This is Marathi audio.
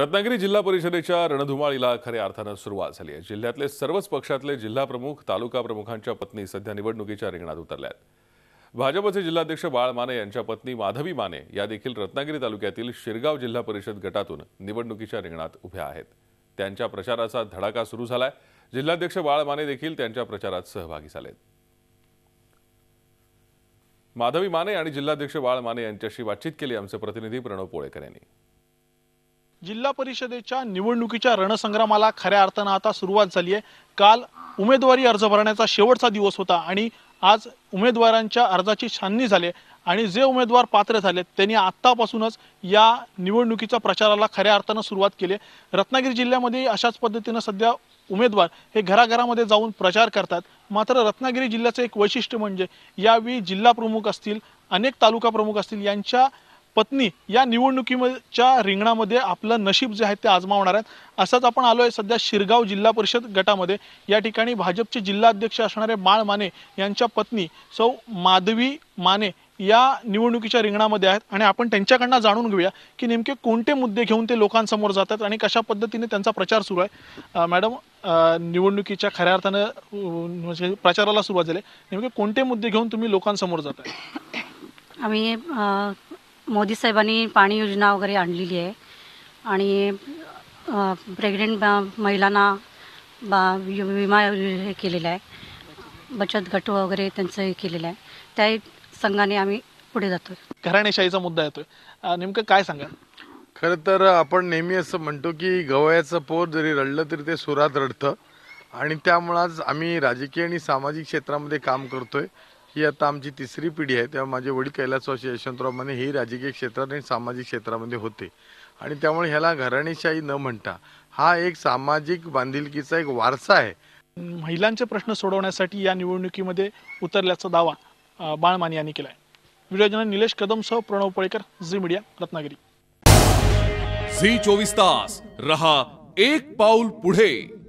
रत्नागिरी जिल्हा परिषदेच्या रणधुमाळीला खऱ्या अर्थानं सुरुवात झाली आहे जिल्ह्यातले सर्वच पक्षातले जिल्हा प्रमुख तालुका प्रमुखांच्या पत्नी सध्या निवडणुकीच्या रिंगणात उतरल्यात भाजपचे जिल्हाध्यक्ष बाळ माने यांच्या पत्नी माधवी माने या देखील रत्नागिरी तालुक्यातील शिरगाव जिल्हा परिषद गटातून निवडणुकीच्या रिंगणात उभ्या आहेत त्यांच्या प्रचाराचा धडाका सुरू झालाय जिल्हाध्यक्ष बाळ माने देखील त्यांच्या प्रचारात सहभागी झालेत माधवी माने आणि जिल्हाध्यक्ष बाळ माने यांच्याशी बातचीत केली आमचे प्रतिनिधी प्रणव पोळेकर यांनी जिल्हा परिषदेच्या निवडणुकीच्या रणसंग्रामाला खऱ्या अर्थानं आता सुरुवात झाली आहे काल उमेदवारी अर्ज भरण्याचा शेवटचा दिवस होता आणि आज उमेदवारांच्या अर्जाची छाननी झाली आणि जे उमेदवार पात्र झाले त्यांनी आत्तापासूनच या निवडणुकीच्या प्रचाराला खऱ्या अर्थानं सुरुवात केली रत्नागिरी जिल्ह्यामध्ये अशाच पद्धतीनं सध्या उमेदवार हे घराघरामध्ये जाऊन प्रचार करतात मात्र रत्नागिरी जिल्ह्याचं एक वैशिष्ट्य म्हणजे यावेळी जिल्हा प्रमुख असतील अनेक तालुका प्रमुख असतील यांच्या पत्नी या निवडणुकीच्या रिंगणामध्ये आपलं नशीब जे आहे ते आजमावणार आहेत असंच आपण आलो आहे सध्या शिरगाव जिल्हा परिषद गटामध्ये या ठिकाणी भाजपचे जिल्हाध्यक्ष असणारे माळ माने यांच्या पत्नी सौ माधवी माने या निवडणुकीच्या रिंगणामध्ये आहेत आणि आपण त्यांच्याकडनं जाणून घेऊया की नेमके कोणते मुद्दे घेऊन ते लोकांसमोर जातात आणि कशा पद्धतीने त्यांचा प्रचार सुरू आहे मॅडम निवडणुकीच्या खऱ्या अर्थानं म्हणजे प्रचाराला सुरुवात झाली नेमके कोणते मुद्दे घेऊन तुम्ही लोकांसमोर जात आहे आम्ही मोदी साहेबांनी पाणी योजना वगैरे आणलेली आहे आणि प्रेग्नेंट महिलांना बा विमा हे केलेला आहे बचत गट वगैरे त्यांचं हे केलेलं आहे त्या संघाने आम्ही पुढे जातो घराणेशाहीचा मुद्दा येतोय नेमकं काय सांगा खरं तर आपण नेहमी असं म्हणतो की गवयाचं पोर जरी रडलं तरी ते सुरात रडतं आणि त्यामुळं आम्ही राजकीय आणि सामाजिक क्षेत्रामध्ये काम करतोय ही आता आमची तिसरी पिढी आहे तेव्हा माझे वडील कैलासवासी यशवंतराव माने हे राजकीय क्षेत्रात आणि सामाजिक क्षेत्रामध्ये होते आणि त्यामुळे ह्याला घराणेशाही न म्हणता हा एक सामाजिक बांधिलकीचा एक वारसा आहे महिलांचे प्रश्न सोडवण्यासाठी या निवडणुकीमध्ये उतरल्याचा दावा बाळमाने यांनी केला आहे व्हिडिओ निलेश कदमसह Pranav Palekar Zee media Ratnagiri Zee चोवीस तास रहा एक पाऊल पुढे